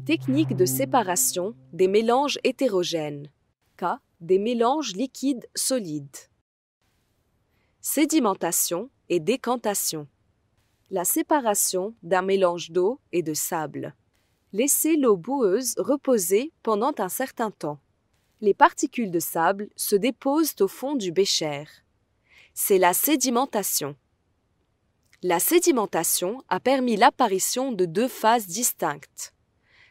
techniques de séparation des mélanges hétérogènes, K, des mélanges liquides solides. Sédimentation et décantation. La séparation d'un mélange d'eau et de sable. Laissez l'eau boueuse reposer pendant un certain temps. Les particules de sable se déposent au fond du bécher. C'est la sédimentation. La sédimentation a permis l'apparition de deux phases distinctes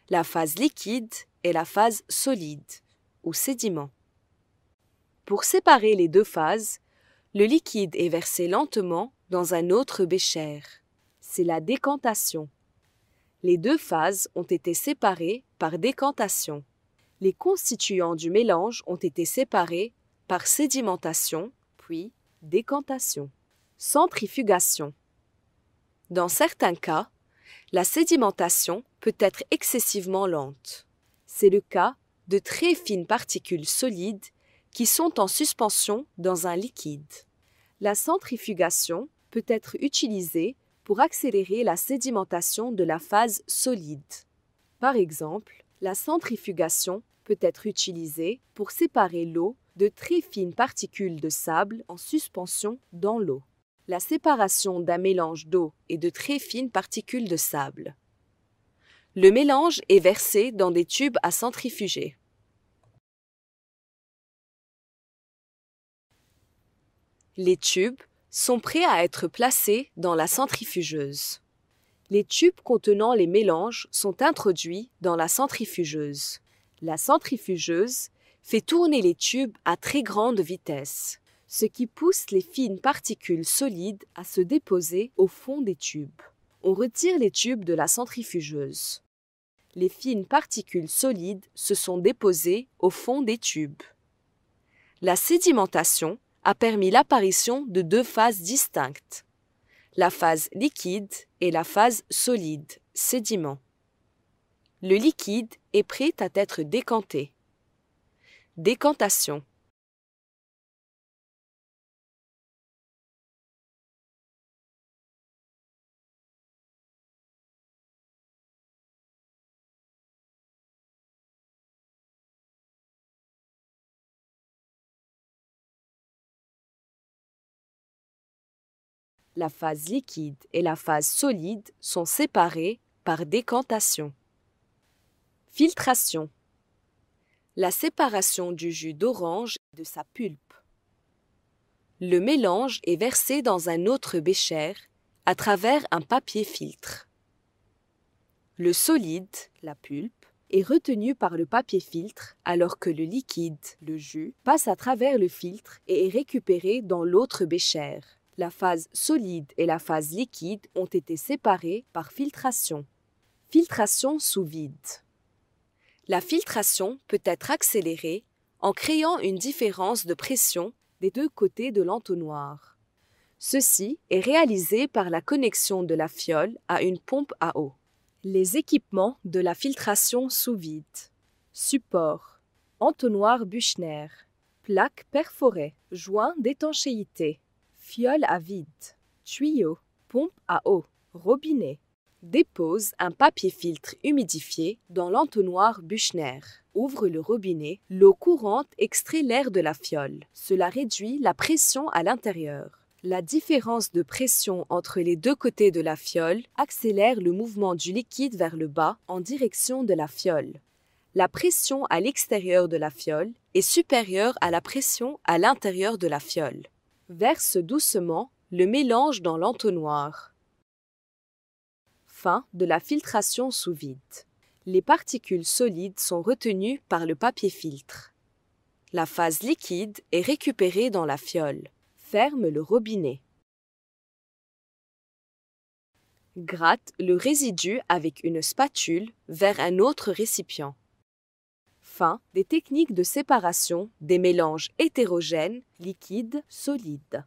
la phase liquide et la phase solide, ou sédiment. Pour séparer les deux phases, le liquide est versé lentement dans un autre bécher. C'est la décantation. Les deux phases ont été séparées par décantation. Les constituants du mélange ont été séparés par sédimentation, puis décantation. Centrifugation. Dans certains cas, la sédimentation peut être excessivement lente. C'est le cas de très fines particules solides qui sont en suspension dans un liquide. La centrifugation peut être utilisée pour accélérer la sédimentation de la phase solide. Par exemple, la centrifugation peut être utilisée pour séparer l'eau de très fines particules de sable en suspension dans l'eau la séparation d'un mélange d'eau et de très fines particules de sable. Le mélange est versé dans des tubes à centrifuger. Les tubes sont prêts à être placés dans la centrifugeuse. Les tubes contenant les mélanges sont introduits dans la centrifugeuse. La centrifugeuse fait tourner les tubes à très grande vitesse ce qui pousse les fines particules solides à se déposer au fond des tubes. On retire les tubes de la centrifugeuse. Les fines particules solides se sont déposées au fond des tubes. La sédimentation a permis l'apparition de deux phases distinctes, la phase liquide et la phase solide, sédiment. Le liquide est prêt à être décanté. Décantation. la phase liquide et la phase solide sont séparées par décantation. Filtration. La séparation du jus d'orange de sa pulpe. Le mélange est versé dans un autre bécher à travers un papier filtre. Le solide, la pulpe, est retenu par le papier filtre alors que le liquide, le jus, passe à travers le filtre et est récupéré dans l'autre bécher la phase solide et la phase liquide ont été séparées par filtration. Filtration sous vide. La filtration peut être accélérée en créant une différence de pression des deux côtés de l'entonnoir. Ceci est réalisé par la connexion de la fiole à une pompe à eau. Les équipements de la filtration sous vide. Support. Entonnoir Buchner. Plaque perforée. Joint d'étanchéité fiole à vide, tuyau, pompe à eau, robinet. Dépose un papier filtre humidifié dans l'entonnoir Buchner. Ouvre le robinet, l'eau courante extrait l'air de la fiole. Cela réduit la pression à l'intérieur. La différence de pression entre les deux côtés de la fiole accélère le mouvement du liquide vers le bas en direction de la fiole. La pression à l'extérieur de la fiole est supérieure à la pression à l'intérieur de la fiole. Verse doucement le mélange dans l'entonnoir. Fin de la filtration sous vide. Les particules solides sont retenues par le papier filtre. La phase liquide est récupérée dans la fiole. Ferme le robinet. Gratte le résidu avec une spatule vers un autre récipient enfin des techniques de séparation des mélanges hétérogènes, liquides, solides.